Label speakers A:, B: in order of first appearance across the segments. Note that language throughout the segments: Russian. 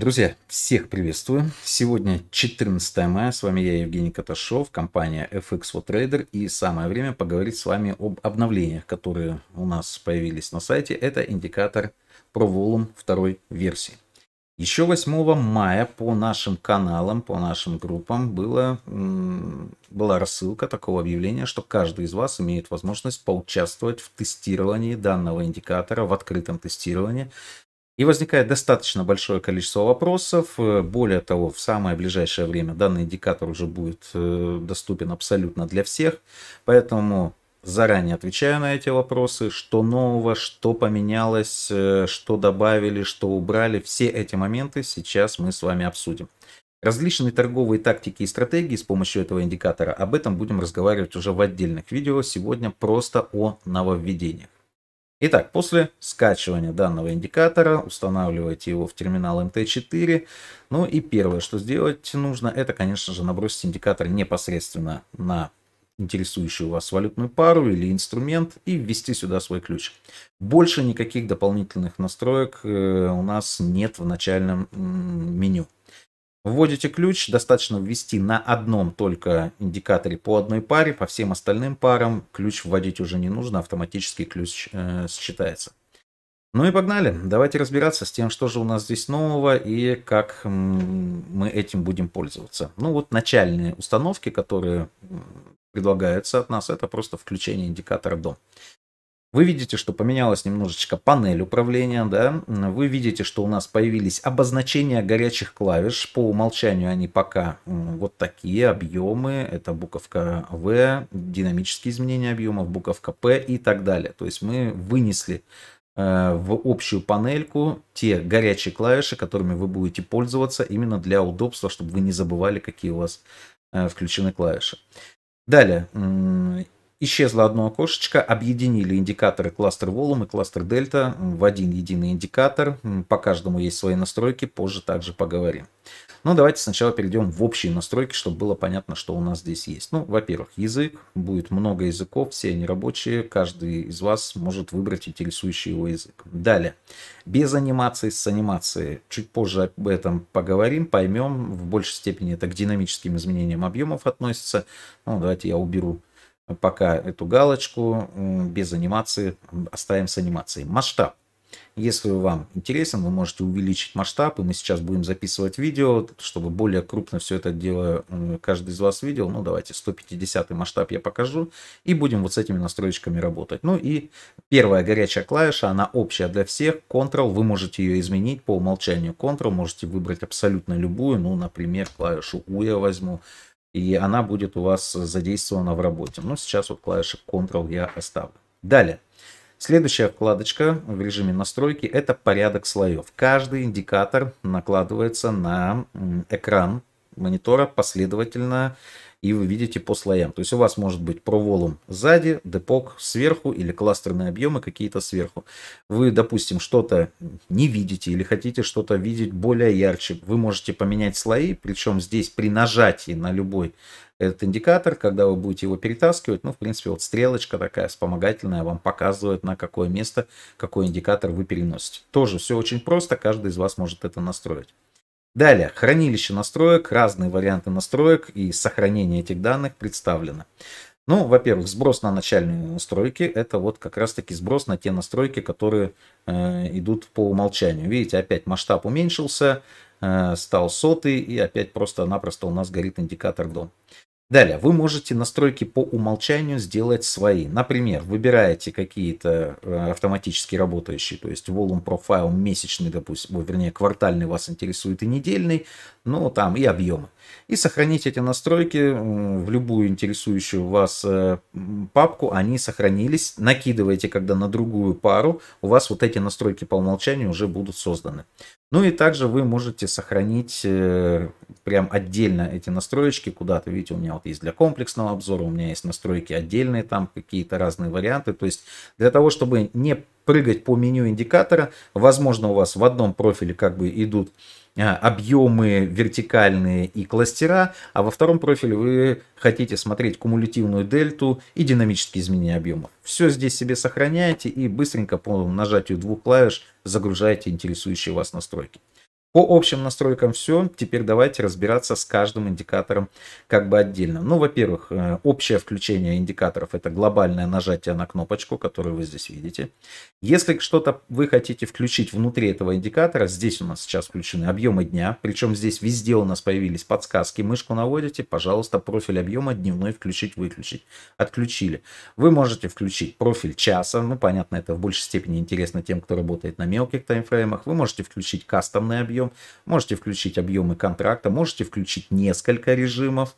A: Друзья, всех приветствую. Сегодня 14 мая, с вами я, Евгений Каташов, компания FXO Trader, и самое время поговорить с вами об обновлениях, которые у нас появились на сайте. Это индикатор ProVolum второй версии. Еще 8 мая по нашим каналам, по нашим группам было, была рассылка такого объявления, что каждый из вас имеет возможность поучаствовать в тестировании данного индикатора, в открытом тестировании. И возникает достаточно большое количество вопросов. Э, более того, в самое ближайшее время данный индикатор уже будет э, доступен абсолютно для всех. Поэтому заранее отвечаю на эти вопросы, что нового, что поменялось, э, что добавили, что убрали. Все эти моменты сейчас мы с вами обсудим. Различные торговые тактики и стратегии с помощью этого индикатора, об этом будем разговаривать уже в отдельных видео. Сегодня просто о нововведениях. Итак, после скачивания данного индикатора устанавливайте его в терминал MT4. Ну и первое, что сделать нужно, это, конечно же, набросить индикатор непосредственно на интересующую вас валютную пару или инструмент и ввести сюда свой ключ. Больше никаких дополнительных настроек э, у нас нет в начальном меню. Вводите ключ, достаточно ввести на одном только индикаторе по одной паре, по всем остальным парам ключ вводить уже не нужно, автоматически ключ э, считается. Ну и погнали, давайте разбираться с тем, что же у нас здесь нового и как мы этим будем пользоваться. Ну вот начальные установки, которые предлагаются от нас, это просто включение индикатора дом. Вы видите, что поменялась немножечко панель управления, да? Вы видите, что у нас появились обозначения горячих клавиш. По умолчанию они пока вот такие объемы. Это буковка V, динамические изменения объемов, буковка P и так далее. То есть мы вынесли э, в общую панельку те горячие клавиши, которыми вы будете пользоваться именно для удобства, чтобы вы не забывали, какие у вас э, включены клавиши. Далее, Исчезло одно окошечко, объединили индикаторы кластер Волум и кластер Дельта в один единый индикатор. По каждому есть свои настройки, позже также поговорим. Но ну, давайте сначала перейдем в общие настройки, чтобы было понятно, что у нас здесь есть. Ну, во-первых, язык. Будет много языков, все они рабочие. Каждый из вас может выбрать интересующий его язык. Далее. Без анимации, с анимацией. Чуть позже об этом поговорим, поймем. В большей степени это к динамическим изменениям объемов относится. Ну, давайте я уберу пока эту галочку без анимации оставим с анимацией. Масштаб. Если вам интересен, вы можете увеличить масштаб, и мы сейчас будем записывать видео, чтобы более крупно все это дело каждый из вас видел. Ну, давайте 150 масштаб я покажу, и будем вот с этими настроечками работать. Ну и первая горячая клавиша, она общая для всех, Ctrl, вы можете ее изменить по умолчанию. Ctrl можете выбрать абсолютно любую, ну, например, клавишу U я возьму, и она будет у вас задействована в работе. Но ну, сейчас вот клавиши Ctrl я оставлю. Далее. Следующая вкладочка в режиме настройки – это порядок слоев. Каждый индикатор накладывается на экран монитора последовательно и вы видите по слоям. То есть у вас может быть проволом сзади, депок сверху или кластерные объемы какие-то сверху. Вы, допустим, что-то не видите или хотите что-то видеть более ярче. Вы можете поменять слои, причем здесь при нажатии на любой этот индикатор, когда вы будете его перетаскивать, ну, в принципе, вот стрелочка такая вспомогательная вам показывает, на какое место, какой индикатор вы переносите. Тоже все очень просто, каждый из вас может это настроить. Далее, хранилище настроек, разные варианты настроек и сохранение этих данных представлено. Ну, во-первых, сброс на начальные настройки, это вот как раз-таки сброс на те настройки, которые э, идут по умолчанию. Видите, опять масштаб уменьшился, э, стал сотый и опять просто-напросто у нас горит индикатор дом. Далее, вы можете настройки по умолчанию сделать свои. Например, выбираете какие-то э, автоматически работающие, то есть volume profile месячный, допустим, вернее, квартальный вас интересует и недельный, ну там и объемы и сохранить эти настройки в любую интересующую вас э, папку. Они сохранились. накидывайте когда на другую пару, у вас вот эти настройки по умолчанию уже будут созданы. Ну и также вы можете сохранить э, прям отдельно эти настроечки куда-то. Видите, у меня вот есть для комплексного обзора, у меня есть настройки отдельные, там какие-то разные варианты. То есть для того, чтобы не прыгать по меню индикатора, возможно, у вас в одном профиле как бы идут а, объемы вертикальные и кластера, а во втором профиле вы хотите смотреть кумулятивную дельту и динамические изменения объемов. Все здесь себе сохраняете и быстренько по нажатию двух клавиш загружаете интересующие вас настройки. По общим настройкам все. Теперь давайте разбираться с каждым индикатором как бы отдельно. Ну, во-первых, э, общее включение индикаторов – это глобальное нажатие на кнопочку, которую вы здесь видите. Если что-то вы хотите включить внутри этого индикатора, здесь у нас сейчас включены объемы дня, причем здесь везде у нас появились подсказки. Мышку наводите, пожалуйста, профиль объема дневной включить-выключить. Отключили. Вы можете включить профиль часа, ну, понятно, это в большей степени интересно тем, кто работает на мелких таймфреймах. Вы можете включить кастомный объем объем, можете включить объемы контракта, можете включить несколько режимов.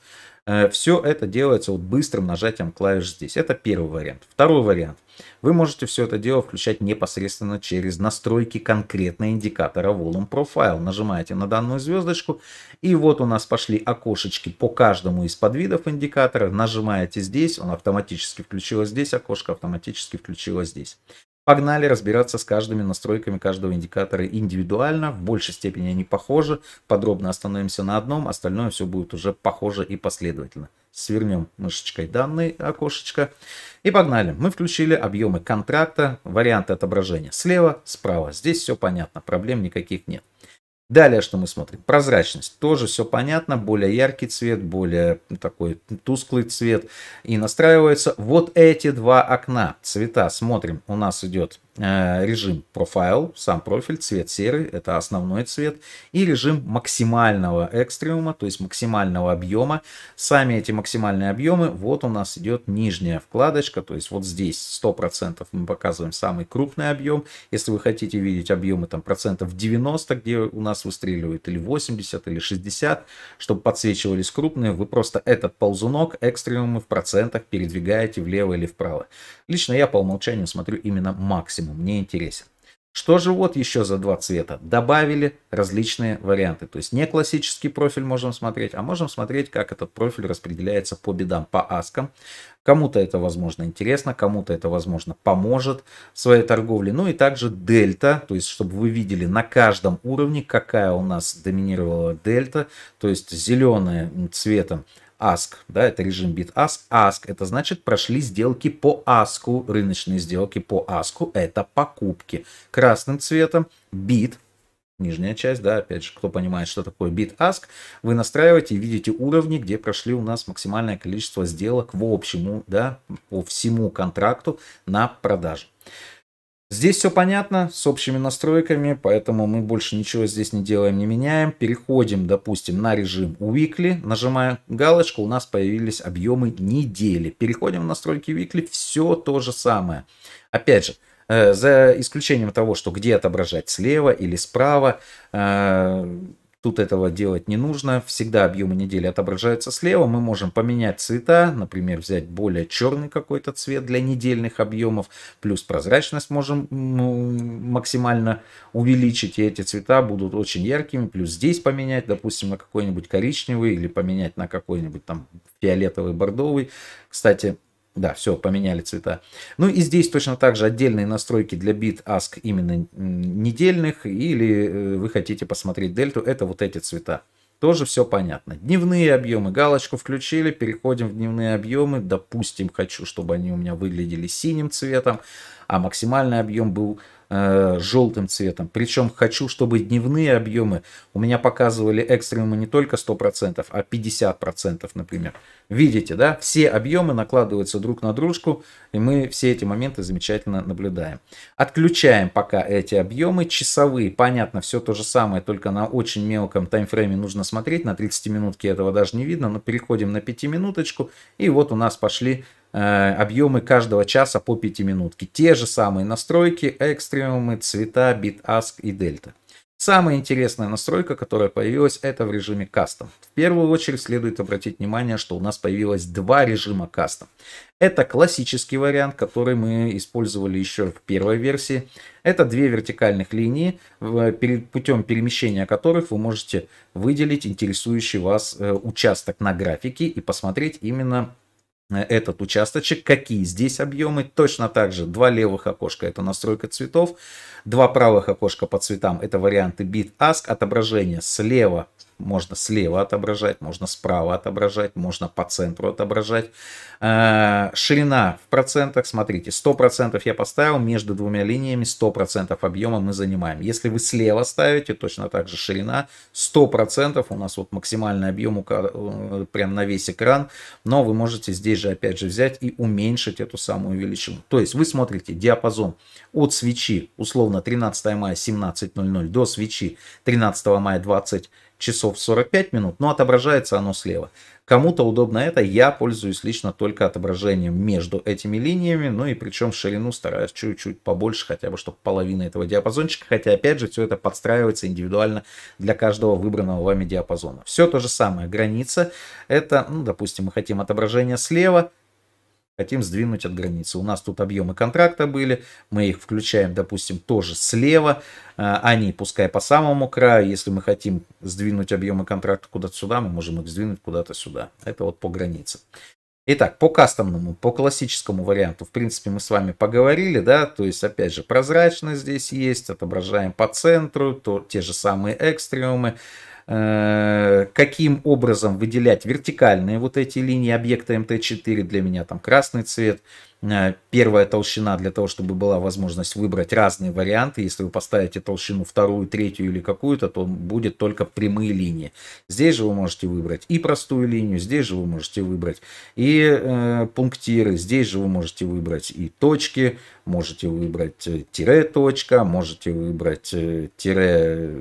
A: Э, все это делается вот быстрым нажатием клавиш здесь. Это первый вариант. Второй вариант. Вы можете все это дело включать непосредственно через настройки конкретного индикатора Volume Profile. Нажимаете на данную звездочку. И вот у нас пошли окошечки по каждому из подвидов индикатора. Нажимаете здесь, он автоматически включилось здесь окошко, автоматически включилось здесь. Погнали разбираться с каждыми настройками каждого индикатора индивидуально, в большей степени они похожи, подробно остановимся на одном, остальное все будет уже похоже и последовательно. Свернем мышечкой данные окошечко и погнали. Мы включили объемы контракта, варианты отображения слева, справа. Здесь все понятно, проблем никаких нет. Далее, что мы смотрим? Прозрачность. Тоже все понятно. Более яркий цвет, более такой тусклый цвет. И настраивается вот эти два окна. Цвета. Смотрим. У нас идет Э, режим профайл, сам профиль, цвет серый, это основной цвет, и режим максимального экстремума, то есть максимального объема. Сами эти максимальные объемы, вот у нас идет нижняя вкладочка, то есть вот здесь 100% мы показываем самый крупный объем. Если вы хотите видеть объемы там процентов 90, где у нас выстреливает или 80, или 60, чтобы подсвечивались крупные, вы просто этот ползунок экстремумы в процентах передвигаете влево или вправо. Лично я по умолчанию смотрю именно максимум максимум мне интересен. Что же вот еще за два цвета? Добавили различные варианты. То есть не классический профиль можем смотреть, а можем смотреть, как этот профиль распределяется по бедам, по аскам. Кому-то это, возможно, интересно, кому-то это, возможно, поможет в своей торговле. Ну и также дельта, то есть, чтобы вы видели на каждом уровне, какая у нас доминировала дельта. То есть, зеленые цветом ask, да, это режим bid ask. Ask, это значит прошли сделки по аску, рыночные сделки по аску, это покупки. Красным цветом bid, нижняя часть, да, опять же, кто понимает, что такое bid ask, вы настраиваете и видите уровни, где прошли у нас максимальное количество сделок в общему, да, по всему контракту на продажу. Здесь все понятно с общими настройками, поэтому мы больше ничего здесь не делаем, не меняем. Переходим, допустим, на режим Weekly, нажимая галочку, у нас появились объемы недели. Переходим в настройки Weekly, все то же самое. Опять же, э, за исключением того, что где отображать слева или справа, э, Тут этого делать не нужно. Всегда объемы недели отображаются слева. Мы можем поменять цвета, например, взять более черный какой-то цвет для недельных объемов. Плюс прозрачность можем ну, максимально увеличить. И эти цвета будут очень яркими. Плюс здесь поменять, допустим, на какой-нибудь коричневый или поменять на какой-нибудь там фиолетовый, бордовый. Кстати, да, все, поменяли цвета. Ну и здесь точно так же отдельные настройки для бит ASK именно недельных. Или э, вы хотите посмотреть дельту, это вот эти цвета. Тоже все понятно. Дневные объемы. Галочку включили, переходим в дневные объемы. Допустим, хочу, чтобы они у меня выглядели синим цветом, а максимальный объем был Э, желтым цветом. Причем хочу, чтобы дневные объемы у меня показывали экстремумы не только 100%, а 50%, например. Видите, да? Все объемы накладываются друг на дружку, и мы все эти моменты замечательно наблюдаем. Отключаем пока эти объемы. Часовые, понятно, все то же самое, только на очень мелком таймфрейме нужно смотреть. На 30 минутке этого даже не видно, но переходим на 5 минуточку, и вот у нас пошли Э, объемы каждого часа по 5 минутке. Те же самые настройки, экстремумы, цвета, битаск и дельта. Самая интересная настройка, которая появилась, это в режиме кастом. В первую очередь следует обратить внимание, что у нас появилось два режима кастом. Это классический вариант, который мы использовали еще в первой версии. Это две вертикальных линии, путем перемещения которых вы можете выделить интересующий вас э, участок на графике и посмотреть именно этот участочек, какие здесь объемы. Точно так же два левых окошка это настройка цветов, два правых окошка по цветам это варианты bit ask, отображение слева можно слева отображать, можно справа отображать, можно по центру отображать. Э, ширина в процентах, смотрите, 100% я поставил, между двумя линиями 100% объема мы занимаем. Если вы слева ставите, точно так же ширина 100%, у нас вот максимальный объем э, прям на весь экран, но вы можете здесь же опять же взять и уменьшить эту самую величину. То есть вы смотрите диапазон от свечи, условно 13 мая 17.00 до свечи 13 мая 20 часов 45 минут, но отображается оно слева. Кому-то удобно это, я пользуюсь лично только отображением между этими линиями, ну и причем ширину стараюсь чуть-чуть побольше, хотя бы чтобы половина этого диапазончика, хотя опять же все это подстраивается индивидуально для каждого выбранного вами диапазона. Все то же самое, граница это, ну допустим мы хотим отображение слева, хотим сдвинуть от границы. У нас тут объемы контракта были, мы их включаем, допустим, тоже слева, а, они пускай по самому краю. Если мы хотим сдвинуть объемы контракта куда-то сюда, мы можем их сдвинуть куда-то сюда. Это вот по границе. Итак, по кастомному, по классическому варианту, в принципе, мы с вами поговорили, да, то есть, опять же, прозрачность здесь есть, отображаем по центру, то, те же самые экстремумы, Э, каким образом выделять вертикальные вот эти линии объекта МТ4, для меня там красный цвет, э, первая толщина для того, чтобы была возможность выбрать разные варианты. Если вы поставите толщину вторую, третью или какую-то, то будет только прямые линии. Здесь же вы можете выбрать и простую линию, здесь же вы можете выбрать и э, пунктиры, здесь же вы можете выбрать и точки, можете выбрать э, тире точка, можете выбрать тире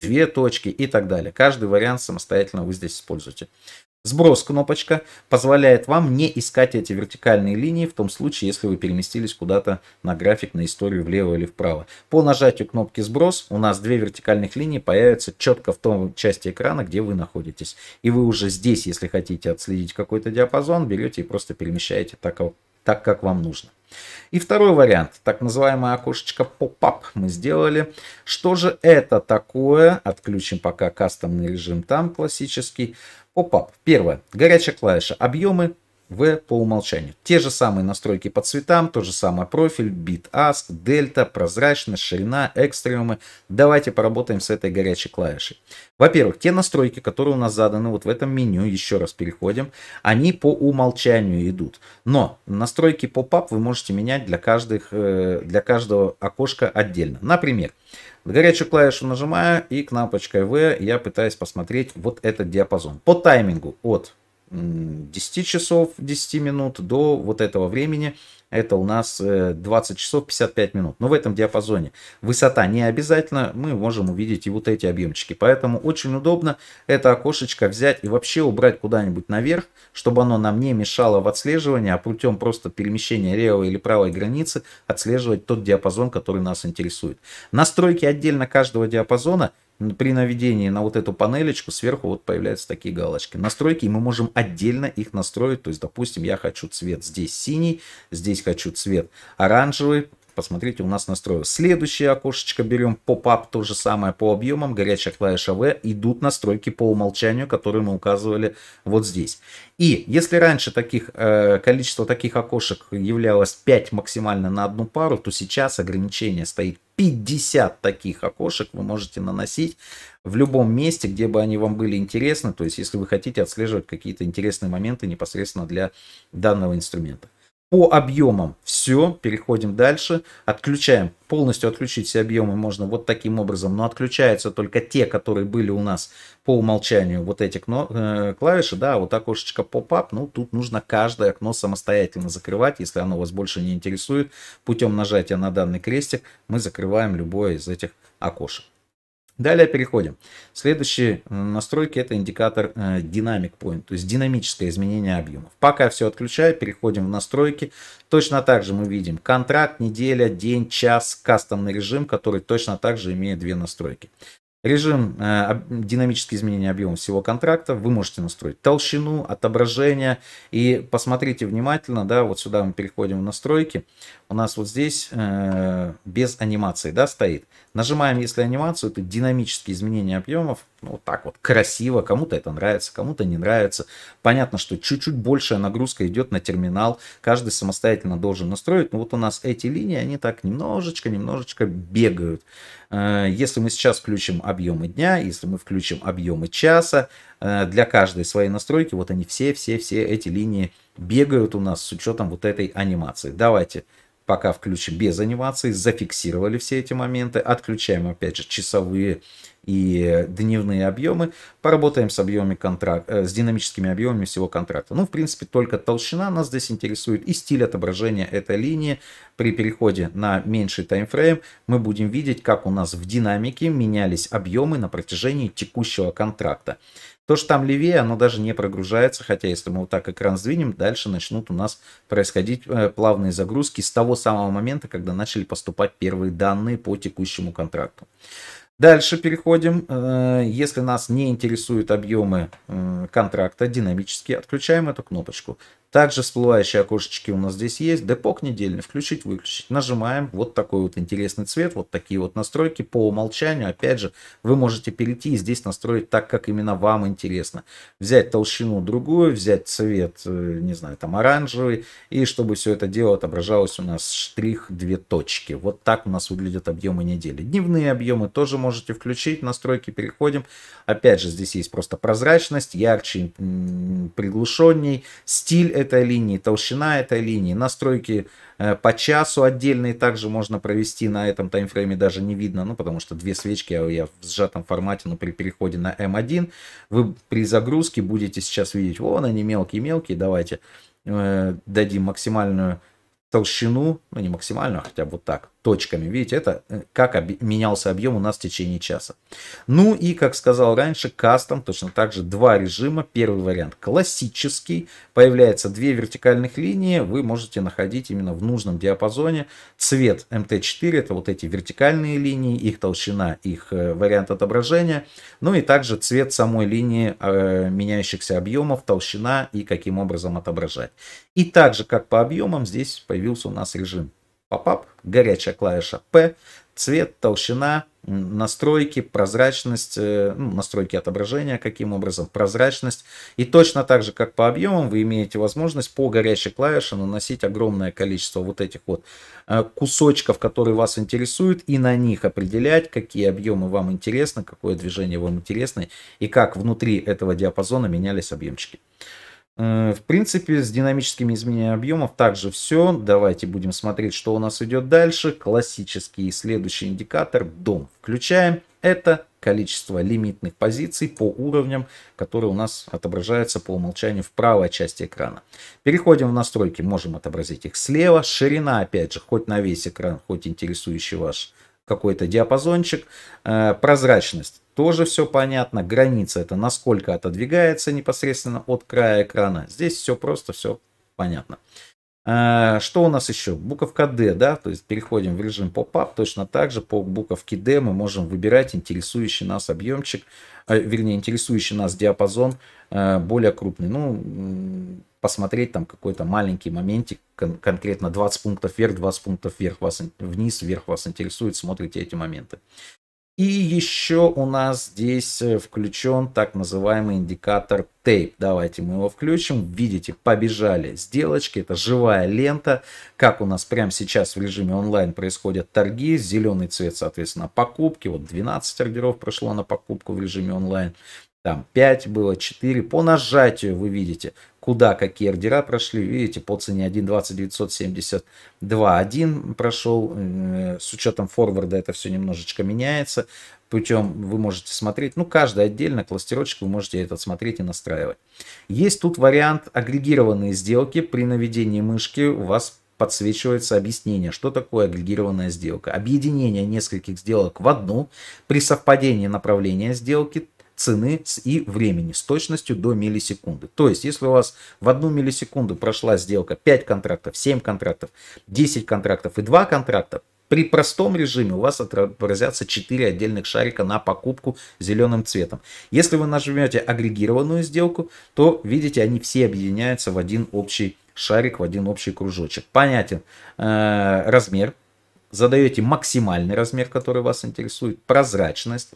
A: две точки и так далее. Каждый вариант самостоятельно вы здесь используете. Сброс кнопочка позволяет вам не искать эти вертикальные линии в том случае, если вы переместились куда-то на график, на историю влево или вправо. По нажатию кнопки сброс у нас две вертикальных линии появятся четко в том части экрана, где вы находитесь. И вы уже здесь, если хотите отследить какой-то диапазон, берете и просто перемещаете так, так, как вам нужно. И второй вариант, так называемое окошечко pop-up мы сделали. Что же это такое? Отключим пока кастомный режим там классический. Pop-up. Первое. Горячая клавиша. Объемы V по умолчанию. Те же самые настройки по цветам, тот же самый профиль, бит ask дельта, прозрачность, ширина, экстремумы. Давайте поработаем с этой горячей клавишей. Во-первых, те настройки, которые у нас заданы вот в этом меню, еще раз переходим, они по умолчанию идут. Но настройки pop-up вы можете менять для, каждых, э, для каждого окошка отдельно. Например, Горячую клавишу нажимаю и кнопочкой V я пытаюсь посмотреть вот этот диапазон. По таймингу от 10 часов 10 минут до вот этого времени, это у нас 20 э, часов 55 минут. Но в этом диапазоне высота не обязательно, мы можем увидеть и вот эти объемчики. Поэтому очень удобно это окошечко взять и вообще убрать куда-нибудь наверх, чтобы оно нам не мешало в отслеживании, а путем просто перемещения левой или правой границы отслеживать тот диапазон, который нас интересует. Настройки отдельно каждого диапазона при наведении на вот эту панелечку сверху вот появляются такие галочки. Настройки, и мы можем отдельно их настроить. То есть, допустим, я хочу цвет здесь синий, здесь изменить хочу цвет оранжевый, посмотрите, у нас настроил. Следующее окошечко берем поп-ап, то же самое по объемам, горячая клавиша V, идут настройки по умолчанию, которые мы указывали вот здесь. И если раньше таких, э, количество таких окошек являлось 5 максимально на одну пару, то сейчас ограничение стоит 50 таких окошек вы можете наносить в любом месте, где бы они вам были интересны. То есть, если вы хотите отслеживать какие-то интересные моменты непосредственно для данного инструмента по объемам все, переходим дальше, отключаем, полностью отключить все объемы можно вот таким образом, но отключаются только те, которые были у нас по умолчанию, вот эти кно, э, клавиши, да, вот окошечко pop-up, ну тут нужно каждое окно самостоятельно закрывать, если оно вас больше не интересует, путем нажатия на данный крестик мы закрываем любое из этих окошек. Далее переходим. Следующие э, настройки это индикатор Dynamic э, Point, то есть динамическое изменение объемов. Пока все отключаю, переходим в настройки. Точно так же мы видим контракт, неделя, день, час, кастомный режим, который точно так же имеет две настройки. Режим э, динамические изменения объема всего контракта. Вы можете настроить толщину, отображение. И посмотрите внимательно, да, вот сюда мы переходим в настройки. У нас вот здесь э, без анимации, да, стоит. Нажимаем, если анимацию, это динамические изменения объемов. Ну, вот так вот, красиво. Кому-то это нравится, кому-то не нравится. Понятно, что чуть-чуть большая нагрузка идет на терминал. Каждый самостоятельно должен настроить. Но вот у нас эти линии, они так немножечко-немножечко бегают. Э, если мы сейчас включим объемы дня, если мы включим объемы часа, э, для каждой своей настройки, вот они все-все-все эти линии бегают у нас с учетом вот этой анимации. Давайте пока включим без анимации, зафиксировали все эти моменты, отключаем опять же часовые и дневные объемы, поработаем с, объемами контракт, э, с динамическими объемами всего контракта. Ну, в принципе, только толщина нас здесь интересует и стиль отображения этой линии. При переходе на меньший таймфрейм мы будем видеть, как у нас в динамике менялись объемы на протяжении текущего контракта. То, что там левее, оно даже не прогружается, хотя если мы вот так экран сдвинем, дальше начнут у нас происходить э, плавные загрузки с того самого момента, когда начали поступать первые данные по текущему контракту. Дальше переходим. Э, если нас не интересуют объемы э, контракта, динамически отключаем эту кнопочку. Также всплывающие окошечки у нас здесь есть. Депок недельный, включить, выключить. Нажимаем. Вот такой вот интересный цвет, вот такие вот настройки. По умолчанию, опять же, вы можете перейти и здесь настроить так, как именно вам интересно. Взять толщину другую, взять цвет, э, не знаю, там оранжевый. И чтобы все это дело отображалось у нас штрих две точки. Вот так у нас выглядят объемы недели. Дневные объемы тоже можете включить. Настройки переходим. Опять же, здесь есть просто прозрачность, ярче, приглушенней. Стиль этой линии, толщина этой линии, настройки э, по часу отдельные также можно провести на этом таймфрейме, даже не видно, ну потому что две свечки а я в сжатом формате, но ну, при переходе на М1 эм вы при загрузке будете сейчас видеть, вон они мелкие-мелкие, давайте э, дадим максимальную толщину, ну не максимальную, а хотя бы вот так, точками. Видите, это э, как об... менялся объем у нас в течение часа. Ну и, как сказал раньше, кастом точно так же два режима. Первый вариант классический. Появляется две вертикальных линии. Вы можете находить именно в нужном диапазоне. Цвет MT4 это вот эти вертикальные линии, их толщина, их э, вариант отображения. Ну и также цвет самой линии э, меняющихся объемов, толщина и каким образом отображать. И также, как по объемам, здесь появился у нас режим попап, горячая клавиша P, цвет, толщина, настройки, прозрачность, э, ну, настройки отображения, каким образом, прозрачность. И точно так же, как по объемам, вы имеете возможность по горячей клавише наносить огромное количество вот этих вот э, кусочков, которые вас интересуют, и на них определять, какие объемы вам интересны, какое движение вам интересно, и как внутри этого диапазона менялись объемчики. Э, в принципе, с динамическими изменениями объемов также все. Давайте будем смотреть, что у нас идет дальше. Классический следующий индикатор дом. Включаем. Это количество лимитных позиций по уровням, которые у нас отображаются по умолчанию в правой части экрана. Переходим в настройки, можем отобразить их слева. Ширина, опять же, хоть на весь экран, хоть интересующий ваш какой-то диапазончик. Э, прозрачность тоже все понятно. Граница это насколько отодвигается непосредственно от края экрана. Здесь все просто, все понятно. А, что у нас еще? Буковка D, да, то есть переходим в режим Pop-up, точно так же по буковке D мы можем выбирать интересующий нас объемчик, а, вернее, интересующий нас диапазон а, более крупный. Ну, посмотреть там какой-то маленький моментик, кон конкретно 20 пунктов вверх, 20 пунктов вверх, вас вниз, вверх вас интересует, смотрите эти моменты. И еще у нас здесь э, включен так называемый индикатор тейп. Давайте мы его включим. Видите, побежали сделочки. Это живая лента. Как у нас прямо сейчас в режиме онлайн происходят торги. Зеленый цвет, соответственно, покупки. Вот 12 ордеров прошло на покупку в режиме онлайн там 5 было, 4. По нажатию вы видите, куда какие ордера прошли. Видите, по цене 1.20.972.1 прошел. Э, с учетом форварда это все немножечко меняется. Путем вы можете смотреть, ну, каждый отдельно кластерочек вы можете этот смотреть и настраивать. Есть тут вариант агрегированные сделки. При наведении мышки у вас подсвечивается объяснение, что такое агрегированная сделка. Объединение нескольких сделок в одну при совпадении направления сделки цены и времени с точностью до миллисекунды. То есть, если у вас в одну миллисекунду прошла сделка 5 контрактов, 7 контрактов, 10 контрактов и 2 контракта, при простом режиме у вас отобразятся 4 отдельных шарика на покупку зеленым цветом. Если вы нажмете агрегированную сделку, то видите, они все объединяются в один общий шарик, в один общий кружочек. Понятен э, размер. Задаете максимальный размер, который вас интересует, прозрачность,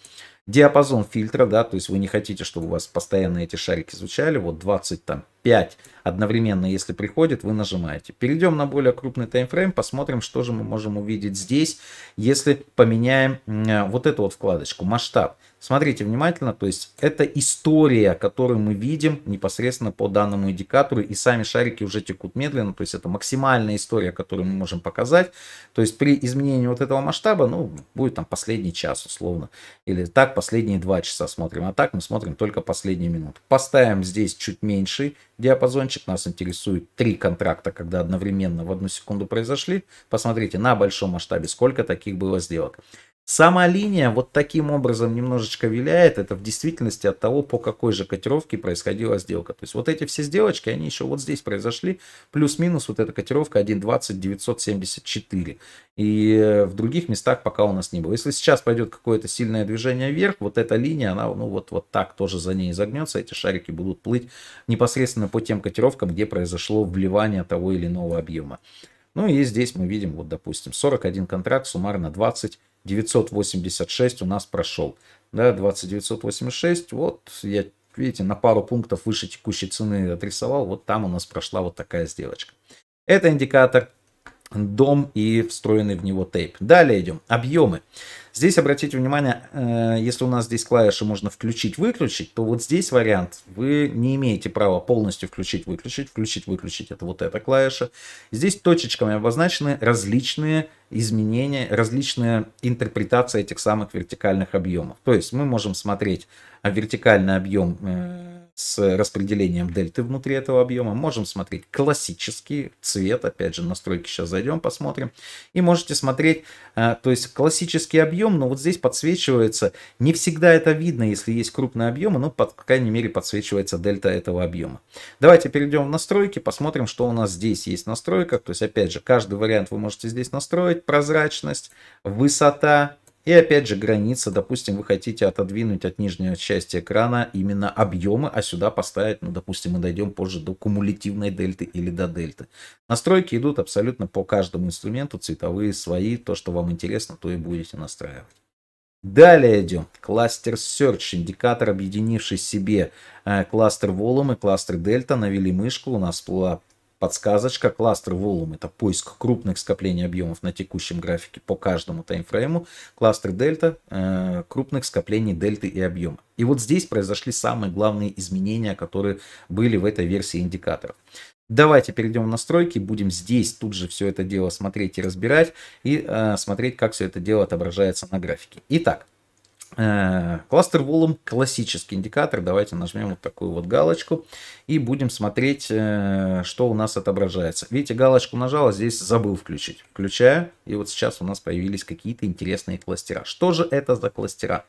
A: диапазон фильтра, да, то есть вы не хотите, чтобы у вас постоянно эти шарики звучали, вот 20 там 5 одновременно, если приходит, вы нажимаете. Перейдем на более крупный таймфрейм, посмотрим, что же мы можем увидеть здесь, если поменяем э, вот эту вот вкладочку «Масштаб». Смотрите внимательно, то есть это история, которую мы видим непосредственно по данному индикатору, и сами шарики уже текут медленно, то есть это максимальная история, которую мы можем показать. То есть при изменении вот этого масштаба, ну, будет там последний час условно, или так последние два часа смотрим, а так мы смотрим только последние минуты. Поставим здесь чуть меньший диапазончик. Нас интересует три контракта, когда одновременно в одну секунду произошли. Посмотрите на большом масштабе, сколько таких было сделок. Сама линия вот таким образом немножечко виляет. Это в действительности от того, по какой же котировке происходила сделка. То есть вот эти все сделочки, они еще вот здесь произошли. Плюс-минус вот эта котировка 1.20.974. И э, в других местах пока у нас не было. Если сейчас пойдет какое-то сильное движение вверх, вот эта линия, она ну вот, вот так тоже за ней загнется, Эти шарики будут плыть непосредственно по тем котировкам, где произошло вливание того или иного объема. Ну и здесь мы видим, вот допустим, 41 контракт, суммарно 20 986 у нас прошел. Да, 2986, вот я, видите, на пару пунктов выше текущей цены отрисовал, вот там у нас прошла вот такая сделочка. Это индикатор дом и встроенный в него тейп. Далее идем. Объемы. Здесь обратите внимание, э, если у нас здесь клавиши можно включить-выключить, то вот здесь вариант. Вы не имеете права полностью включить-выключить. Включить-выключить это вот эта клавиша. Здесь точечками обозначены различные изменения, различные интерпретации этих самых вертикальных объемов. То есть мы можем смотреть а, вертикальный объем э, с распределением дельты внутри этого объема. Можем смотреть классический цвет, опять же, настройки сейчас зайдем, посмотрим. И можете смотреть, э, то есть классический объем, но вот здесь подсвечивается, не всегда это видно, если есть крупные объемы, но, по крайней мере, подсвечивается дельта этого объема. Давайте перейдем в настройки, посмотрим, что у нас здесь есть в настройках. То есть, опять же, каждый вариант вы можете здесь настроить, прозрачность, высота, и опять же граница, допустим, вы хотите отодвинуть от нижней части экрана именно объемы, а сюда поставить, ну, допустим, мы дойдем позже до кумулятивной дельты или до дельты. Настройки идут абсолютно по каждому инструменту, цветовые свои, то, что вам интересно, то и будете настраивать. Далее идем. Кластер Search, индикатор, объединивший в себе э, кластер Volume и кластер Delta. Навели мышку, у нас была Подсказочка, кластер Volume – это поиск крупных скоплений объемов на текущем графике по каждому таймфрейму. Кластер Дельта э, крупных скоплений дельты и объема. И вот здесь произошли самые главные изменения, которые были в этой версии индикаторов. Давайте перейдем в настройки, будем здесь тут же все это дело смотреть и разбирать, и э, смотреть, как все это дело отображается на графике. Итак, Э, кластер волум классический индикатор. Давайте нажмем вот такую вот галочку и будем смотреть, э, что у нас отображается. Видите, галочку нажала, здесь забыл включить. Включаю, и вот сейчас у нас появились какие-то интересные кластера. Что же это за кластера?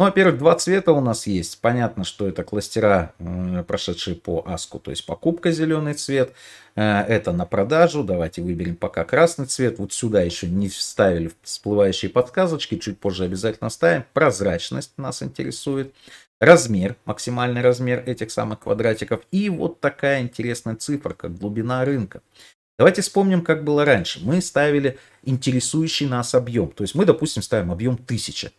A: Ну, во-первых, два цвета у нас есть. Понятно, что это кластера, прошедшие по АСКу, то есть покупка зеленый цвет. Э, это на продажу. Давайте выберем пока красный цвет. Вот сюда еще не вставили всплывающие подсказочки. Чуть позже обязательно ставим. Прозрачность нас интересует. Размер, максимальный размер этих самых квадратиков. И вот такая интересная цифра, как глубина рынка. Давайте вспомним, как было раньше. Мы ставили интересующий нас объем. То есть мы, допустим, ставим объем 1000.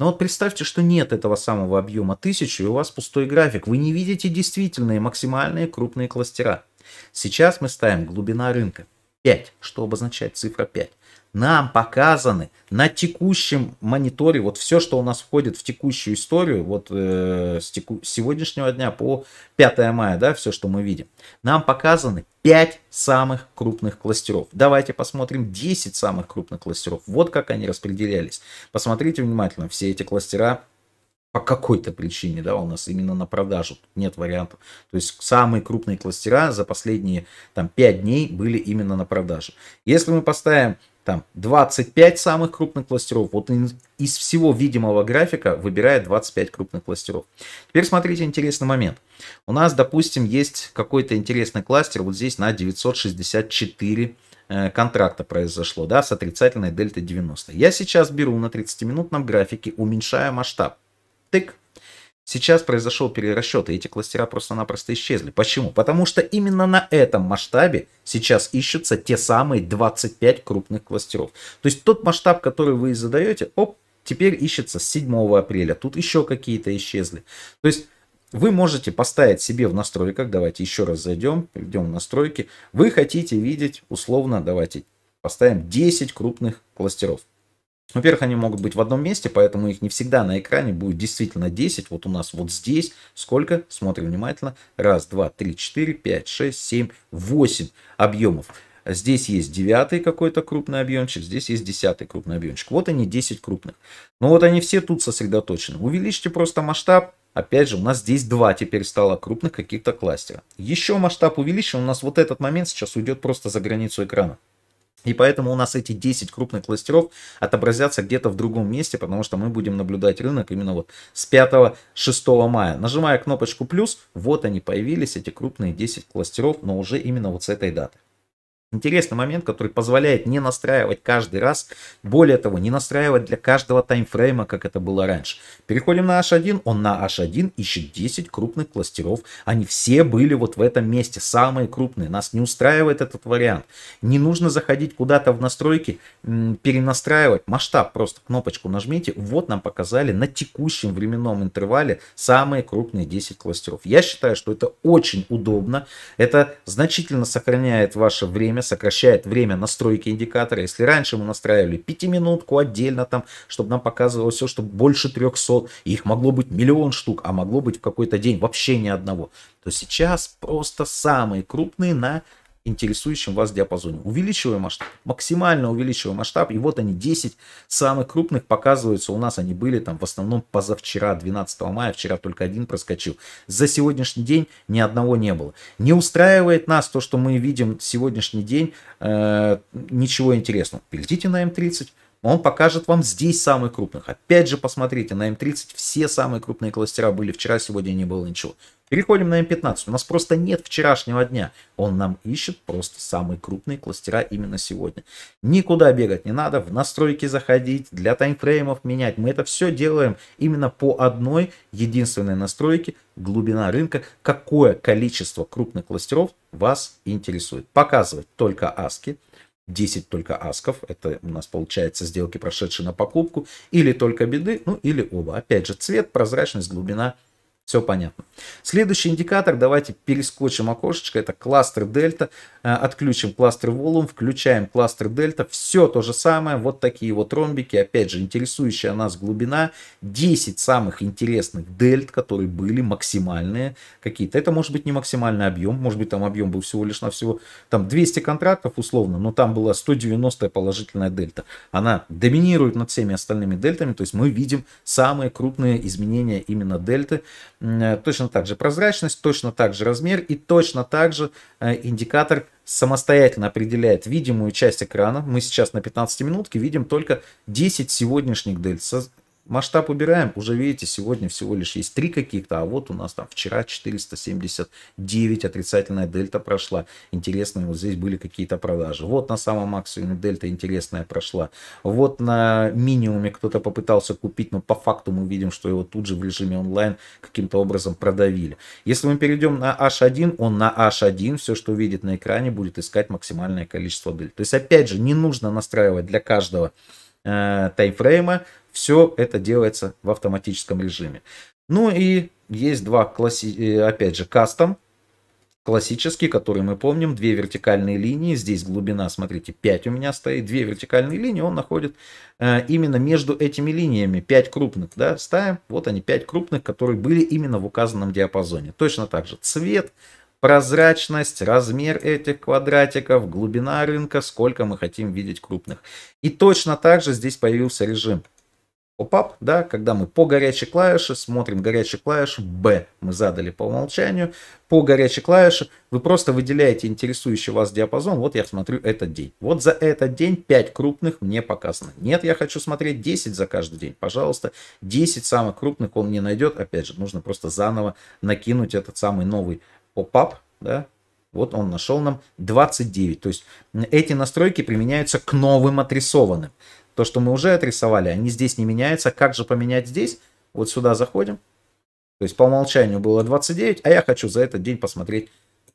A: Но ну вот представьте, что нет этого самого объема 1000, и у вас пустой график. Вы не видите действительные максимальные крупные кластера. Сейчас мы ставим глубина рынка. 5, что обозначает цифра 5. Нам показаны на текущем мониторе вот все, что у нас входит в текущую историю, вот э, с, теку, с сегодняшнего дня по 5 мая, да, все, что мы видим. Нам показаны 5 самых крупных кластеров. Давайте посмотрим 10 самых крупных кластеров. Вот как они распределялись. Посмотрите внимательно, все эти кластера по какой-то причине, да, у нас именно на продажу нет вариантов. То есть самые крупные кластера за последние там 5 дней были именно на продаже. Если мы поставим там 25 самых крупных кластеров, вот из всего видимого графика выбирает 25 крупных кластеров. Теперь смотрите интересный момент. У нас, допустим, есть какой-то интересный кластер вот здесь на 964 э, контракта произошло, да, с отрицательной дельтой 90. Я сейчас беру на 30-минутном графике, уменьшаю масштаб. Тык. Сейчас произошел перерасчет, и эти кластера просто-напросто исчезли. Почему? Потому что именно на этом масштабе сейчас ищутся те самые 25 крупных кластеров. То есть тот масштаб, который вы задаете, оп, теперь ищется с 7 апреля. Тут еще какие-то исчезли. То есть вы можете поставить себе в настройках, давайте еще раз зайдем, перейдем в настройки. Вы хотите видеть условно, давайте поставим 10 крупных кластеров. Во-первых, они могут быть в одном месте, поэтому их не всегда на экране будет действительно 10. Вот у нас вот здесь сколько? Смотрим внимательно. Раз, два, три, четыре, пять, шесть, семь, восемь объемов. Здесь есть девятый какой-то крупный объемчик, здесь есть десятый крупный объемчик. Вот они 10 крупных. Но ну вот они все тут сосредоточены. Увеличьте просто масштаб. Опять же, у нас здесь два теперь стало крупных каких-то кластера. Еще масштаб увеличим, у нас вот этот момент сейчас уйдет просто за границу экрана. И поэтому у нас эти 10 крупных кластеров отобразятся где-то в другом месте, потому что мы будем наблюдать рынок именно вот с 5-6 мая. Нажимая кнопочку «плюс», вот они появились, эти крупные 10 кластеров, но уже именно вот с этой даты интересный момент, который позволяет не настраивать каждый раз, более того, не настраивать для каждого таймфрейма, как это было раньше. Переходим на H1, он на H1 ищет 10 крупных кластеров, они все были вот в этом месте, самые крупные, нас не устраивает этот вариант. Не нужно заходить куда-то в настройки, перенастраивать масштаб, просто кнопочку нажмите, вот нам показали на текущем временном интервале самые крупные 10 кластеров. Я считаю, что это очень удобно, это значительно сохраняет ваше время, время, сокращает время настройки индикатора. Если раньше мы настраивали пятиминутку отдельно там, чтобы нам показывало все, что больше 300, их могло быть миллион штук, а могло быть в какой-то день вообще ни одного, то сейчас просто самые крупные на интересующем вас диапазоне. Увеличиваем масштаб, максимально увеличиваем масштаб. И вот они, 10 самых крупных показываются. У нас они были там в основном позавчера, 12 мая. Вчера только один проскочил. За сегодняшний день ни одного не было. Не устраивает нас то, что мы видим сегодняшний день. Э, ничего интересного. Перейдите на М30 он покажет вам здесь самых крупных. Опять же, посмотрите, на М30 все самые крупные кластера были вчера, сегодня не было ничего. Переходим на М15. У нас просто нет вчерашнего дня. Он нам ищет просто самые крупные кластера именно сегодня. Никуда бегать не надо, в настройки заходить, для таймфреймов менять. Мы это все делаем именно по одной единственной настройке. Глубина рынка. Какое количество крупных кластеров вас интересует. Показывать только аски. 10 только асков, это у нас получается сделки, прошедшие на покупку, или только беды, ну или оба. Опять же, цвет, прозрачность, глубина – все понятно. Следующий индикатор, давайте перескочим окошечко, это кластер дельта. Э, отключим кластер волум, включаем кластер дельта. Все то же самое, вот такие вот ромбики. Опять же, интересующая нас глубина. 10 самых интересных дельт, которые были максимальные какие-то. Это может быть не максимальный объем, может быть там объем был всего лишь на всего там 200 контрактов условно, но там была 190 положительная дельта. Она доминирует над всеми остальными дельтами, то есть мы видим самые крупные изменения именно дельты. Э, точно так же прозрачность, точно так же размер и точно так же э, индикатор самостоятельно определяет видимую часть экрана. Мы сейчас на 15 минутке видим только 10 сегодняшних дельт масштаб убираем, уже видите, сегодня всего лишь есть три каких-то, а вот у нас там вчера 479 отрицательная дельта прошла. Интересные вот здесь были какие-то продажи. Вот на самом максимуме дельта интересная прошла. Вот на минимуме кто-то попытался купить, но по факту мы видим, что его тут же в режиме онлайн каким-то образом продавили. Если мы перейдем на H1, он на H1 все, что видит на экране, будет искать максимальное количество дельт. То есть, опять же, не нужно настраивать для каждого Э, таймфрейма. Все это делается в автоматическом режиме. Ну и есть два, класси... Э, опять же, кастом. Классический, который мы помним, две вертикальные линии, здесь глубина, смотрите, 5 у меня стоит, две вертикальные линии, он находит э, именно между этими линиями 5 крупных, да, ставим, вот они 5 крупных, которые были именно в указанном диапазоне. Точно так же цвет, прозрачность, размер этих квадратиков, глубина рынка, сколько мы хотим видеть крупных. И точно так же здесь появился режим поп да, когда мы по горячей клавише смотрим горячий клавиш B, мы задали по умолчанию, по горячей клавише вы просто выделяете интересующий вас диапазон, вот я смотрю этот день. Вот за этот день 5 крупных мне показано. Нет, я хочу смотреть 10 за каждый день, пожалуйста, 10 самых крупных он не найдет, опять же, нужно просто заново накинуть этот самый новый поп да, вот он нашел нам 29. То есть эти настройки применяются к новым отрисованным. То, что мы уже отрисовали, они здесь не меняются. Как же поменять здесь? Вот сюда заходим. То есть по умолчанию было 29, а я хочу за этот день посмотреть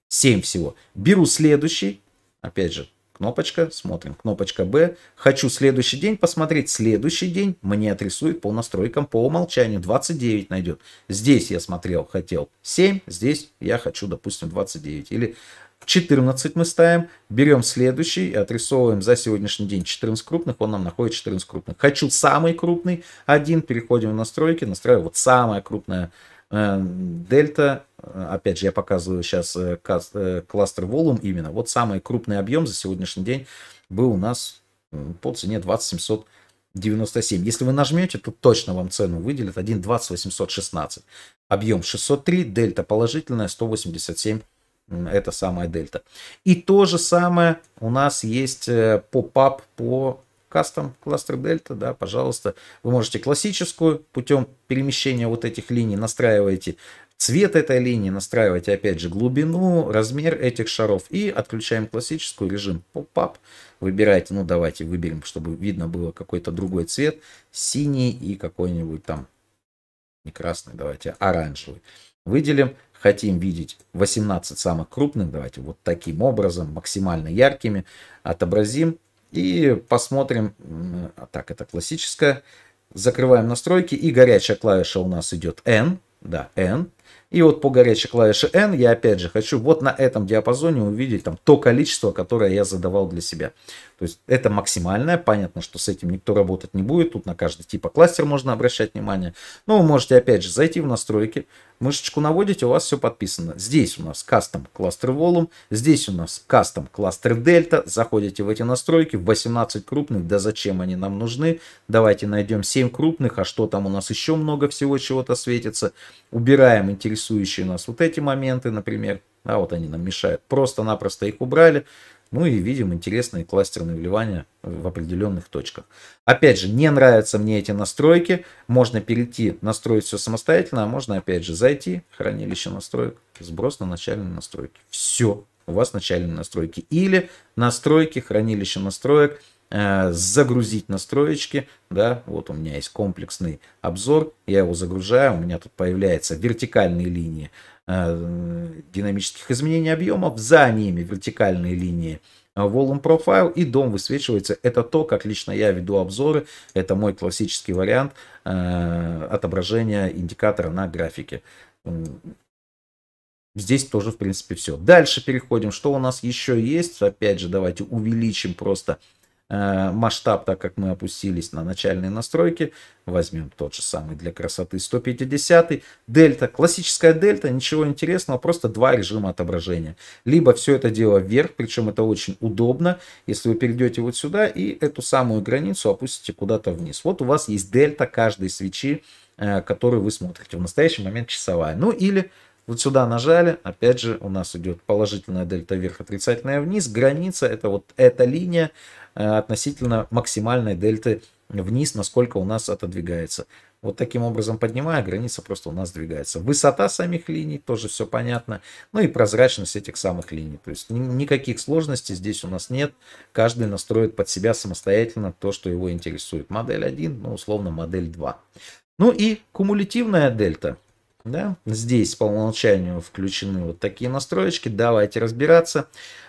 A: 7 всего. Беру следующий. Опять же, Кнопочка, смотрим. Кнопочка B. Хочу следующий день посмотреть. Следующий день мне отрисует по настройкам по умолчанию. 29 найдет. Здесь я смотрел, хотел 7. Здесь я хочу, допустим, 29. Или 14 мы ставим. Берем следующий и отрисовываем за сегодняшний день 14 крупных. Он нам находит 14 крупных. Хочу самый крупный. Один. Переходим в настройки. настраиваю вот самая крупная э, дельта Э, опять же, я показываю сейчас э, э, кластер Волум именно. Вот самый крупный объем за сегодняшний день был у нас по цене 2700 97. Если вы нажмете, то точно вам цену выделят 1.20.816. Объем 603, дельта положительная, 187 это самая дельта. И то же самое у нас есть попап по кастом кластер дельта, да, пожалуйста. Вы можете классическую путем перемещения вот этих линий настраиваете цвет этой линии, настраивайте опять же глубину, размер этих шаров и отключаем классический режим поп-ап. Выбирайте, ну давайте выберем, чтобы видно было какой-то другой цвет, синий и какой-нибудь там, не красный, давайте а оранжевый. Выделим, хотим видеть 18 самых крупных, давайте вот таким образом, максимально яркими, отобразим и посмотрим, а так это классическая, закрываем настройки и горячая клавиша у нас идет N, да, N, и вот по горячей клавише N я опять же хочу вот на этом диапазоне увидеть там то количество, которое я задавал для себя. То есть это максимальное. Понятно, что с этим никто работать не будет. Тут на каждый типа кластер можно обращать внимание. Но ну, вы можете опять же зайти в настройки, мышечку наводите, у вас все подписано. Здесь у нас кастом кластер волум, здесь у нас кастом кластер дельта. Заходите в эти настройки, 18 крупных, да зачем они нам нужны? Давайте найдем 7 крупных, а что там у нас еще много всего чего-то светится. Убираем интересующие нас вот эти моменты, например. А вот они нам мешают. Просто-напросто их убрали. Ну и видим интересные кластерные вливания в определенных точках. Опять же, не нравятся мне эти настройки. Можно перейти, настроить все самостоятельно, а можно опять же зайти, хранилище настроек, сброс на начальные настройки. Все, у вас начальные настройки. Или настройки, хранилище настроек – Э, загрузить настроечки, да, вот у меня есть комплексный обзор, я его загружаю, у меня тут появляются вертикальные линии э, динамических изменений объемов, за ними вертикальные линии Volume э, Profile и дом высвечивается. Это то, как лично я веду обзоры. Это мой классический вариант э, отображения индикатора на графике. Здесь тоже, в принципе, все. Дальше переходим. Что у нас еще есть? Опять же, давайте увеличим просто Э, масштаб, так как мы опустились на начальные настройки. Возьмем тот же самый для красоты 150. Дельта. Классическая дельта, ничего интересного, просто два режима отображения. Либо все это дело вверх, причем это очень удобно, если вы перейдете вот сюда и эту самую границу опустите куда-то вниз. Вот у вас есть дельта каждой свечи, э, которую вы смотрите. В настоящий момент часовая. Ну или вот сюда нажали, опять же у нас идет положительная дельта вверх, отрицательная вниз. Граница это вот эта линия, Э, относительно максимальной дельты вниз, насколько у нас отодвигается. Вот таким образом поднимая, граница просто у нас двигается. Высота самих линий, тоже все понятно. Ну и прозрачность этих самых линий. То есть никаких сложностей здесь у нас нет. Каждый настроит под себя самостоятельно то, что его интересует. Модель 1, ну условно модель 2. Ну и кумулятивная дельта. Да? Здесь по умолчанию включены вот такие настроечки. Давайте разбираться.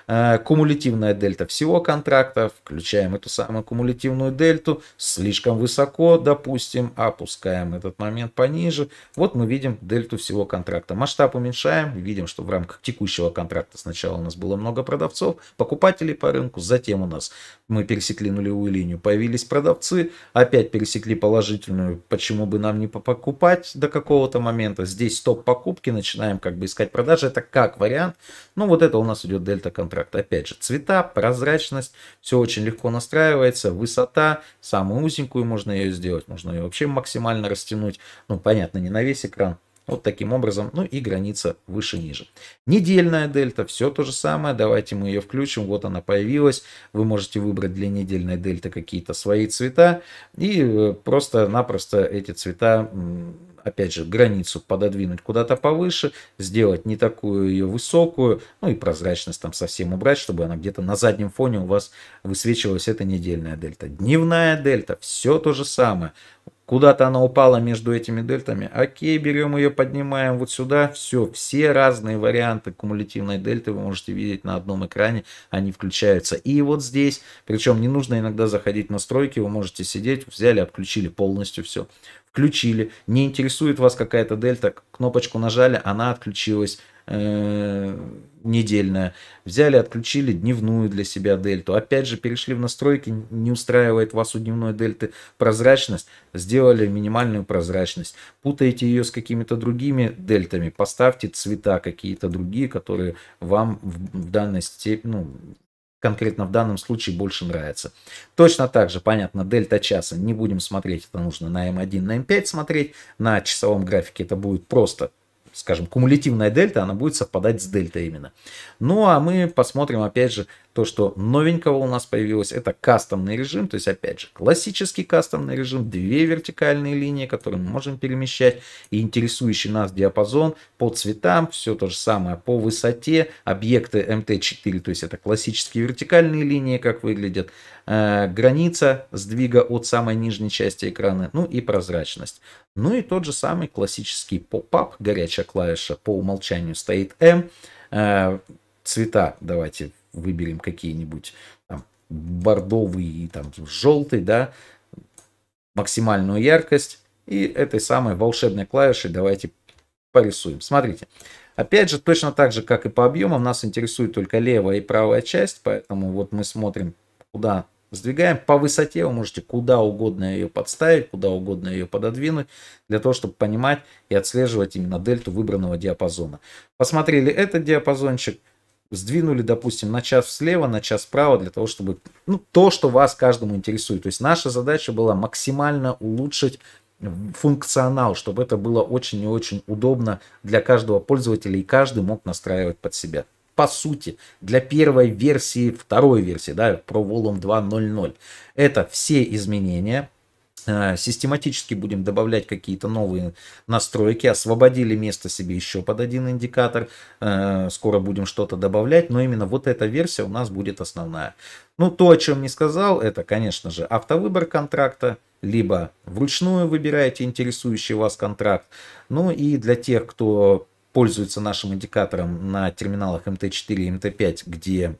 A: Э, кумулятивная дельта всего контракта, включаем эту самую кумулятивную дельту, слишком высоко, допустим, опускаем этот момент пониже. Вот мы видим дельту всего контракта. Масштаб уменьшаем, видим, что в рамках текущего контракта сначала у нас было много продавцов, покупателей по рынку, затем у нас мы пересекли нулевую линию, появились продавцы, опять пересекли положительную, почему бы нам не покупать до какого-то момента. Здесь стоп покупки, начинаем как бы искать продажи, это как вариант. Ну вот это у нас идет дельта контракта контракт. Опять же, цвета, прозрачность, все очень легко настраивается, высота, самую узенькую можно ее сделать, можно ее вообще максимально растянуть, ну, понятно, не на весь экран, вот таким образом, ну и граница выше-ниже. Недельная дельта, все то же самое, давайте мы ее включим, вот она появилась. Вы можете выбрать для недельной дельты какие-то свои цвета и э, просто-напросто эти цвета опять же, границу пододвинуть куда-то повыше, сделать не такую ее высокую, ну и прозрачность там совсем убрать, чтобы она где-то на заднем фоне у вас высвечивалась эта недельная дельта. Дневная дельта, все то же самое. Куда-то она упала между этими дельтами. Окей, берем ее, поднимаем вот сюда. Все, все разные варианты кумулятивной дельты вы можете видеть на одном экране. Они включаются. И вот здесь, причем не нужно иногда заходить в настройки. Вы можете сидеть, взяли, отключили полностью все. Включили. Не интересует вас какая-то дельта. Кнопочку нажали, она отключилась. Э, недельная. Взяли, отключили дневную для себя дельту. Опять же, перешли в настройки, не устраивает вас у дневной дельты прозрачность, сделали минимальную прозрачность. Путаете ее с какими-то другими дельтами, поставьте цвета какие-то другие, которые вам в данной степени, ну, конкретно в данном случае больше нравится. Точно так же, понятно, дельта часа не будем смотреть, это нужно на М1, на М5 смотреть, на часовом графике это будет просто скажем, кумулятивная дельта, она будет совпадать с дельта именно. Ну а мы посмотрим опять же то, что новенького у нас появилось, это кастомный режим, то есть опять же классический кастомный режим, две вертикальные линии, которые мы можем перемещать, и интересующий нас диапазон по цветам, все то же самое по высоте, объекты MT4, то есть это классические вертикальные линии, как выглядят, э, граница сдвига от самой нижней части экрана, ну и прозрачность. Ну и тот же самый классический поп-ап, горячая клавиша по умолчанию стоит M. Э, цвета давайте выберем какие-нибудь бордовый и там желтый, да, максимальную яркость. И этой самой волшебной клавишей давайте порисуем. Смотрите, опять же, точно так же, как и по объемам, нас интересует только левая и правая часть, поэтому вот мы смотрим, куда Сдвигаем по высоте, вы можете куда угодно ее подставить, куда угодно ее пододвинуть, для того, чтобы понимать и отслеживать именно дельту выбранного диапазона. Посмотрели этот диапазончик, сдвинули, допустим, на час слева, на час справа, для того, чтобы ну, то, что вас каждому интересует. То есть наша задача была максимально улучшить функционал, чтобы это было очень и очень удобно для каждого пользователя, и каждый мог настраивать под себя по сути, для первой версии, второй версии, да, про Volum 2.0.0. Это все изменения, э, систематически будем добавлять какие-то новые настройки. Освободили место себе еще под один индикатор. Э, скоро будем что-то добавлять, но именно вот эта версия у нас будет основная. Ну, то, о чем не сказал, это, конечно же, автовыбор контракта, либо вручную выбираете интересующий вас контракт. Ну и для тех, кто пользуются нашим индикатором на терминалах МТ4 и МТ5, где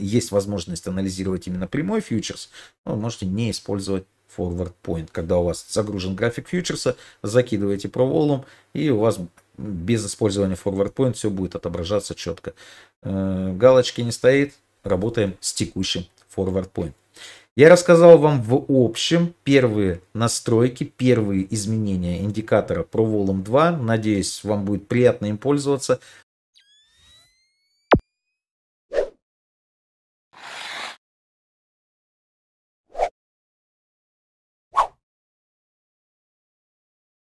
A: есть возможность анализировать именно прямой фьючерс, вы можете не использовать forward point. Когда у вас загружен график фьючерса, закидываете проволом, и у вас без использования forward point все будет отображаться четко. Э, галочки не стоит, работаем с текущим forward point. Я рассказал вам в общем первые настройки, первые изменения индикатора ProVolum 2. Надеюсь, вам будет приятно им пользоваться.